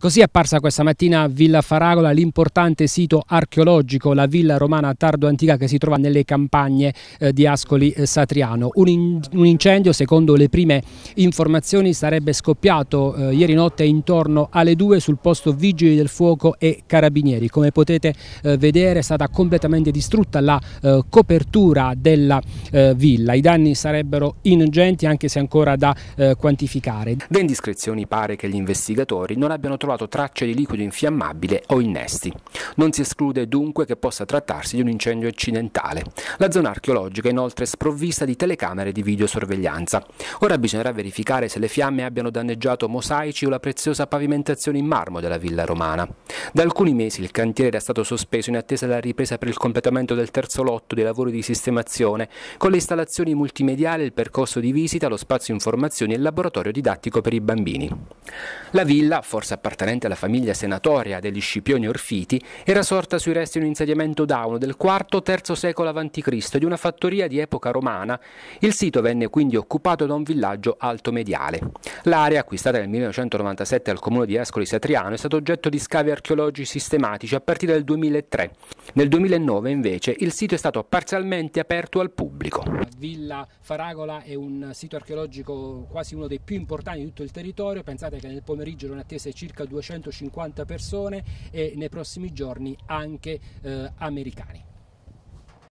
Così è apparsa questa mattina a Villa Faragola l'importante sito archeologico, la villa romana tardo-antica che si trova nelle campagne eh, di Ascoli eh, Satriano. Un, in, un, incendio, secondo le prime informazioni, sarebbe scoppiato eh, ieri notte intorno alle 2 sul posto Vigili del Fuoco e Carabinieri. Come potete eh, vedere è stata completamente distrutta la copertura della villa. I danni sarebbero ingenti anche se ancora da quantificare. Da indiscrezioni pare che gli investigatori non abbiano trovato trovato tracce di liquido infiammabile o innesti. Non si esclude dunque che possa trattarsi di un incendio accidentale. La zona archeologica è inoltre sprovvista di telecamere di videosorveglianza. Ora bisognerà verificare se le fiamme abbiano danneggiato mosaici o la preziosa pavimentazione in marmo della villa romana. Da alcuni mesi il cantiere era stato sospeso in attesa della ripresa per il completamento del terzo lotto dei lavori di sistemazione, con le installazioni multimediali, il percorso di visita, lo spazio informazioni e il laboratorio didattico per i bambini. La villa, forse appartenente appartenente alla famiglia senatoria degli Scipioni Orfiti, era sorta sui resti di un insediamento dauno del IV-III secolo a.C. di una fattoria di epoca romana. Il sito venne quindi occupato da un villaggio alto mediale. L'area, acquistata nel 1997 al comune di Ascoli Satriano, è stata oggetto di scavi archeologici sistematici a partire dal 2003. Nel 2009 invece il sito è stato parzialmente aperto al pubblico. Villa Faragola è un sito archeologico quasi uno dei più importanti di tutto il territorio, pensate che nel pomeriggio erano attese circa 250 persone e nei prossimi giorni anche eh, americani.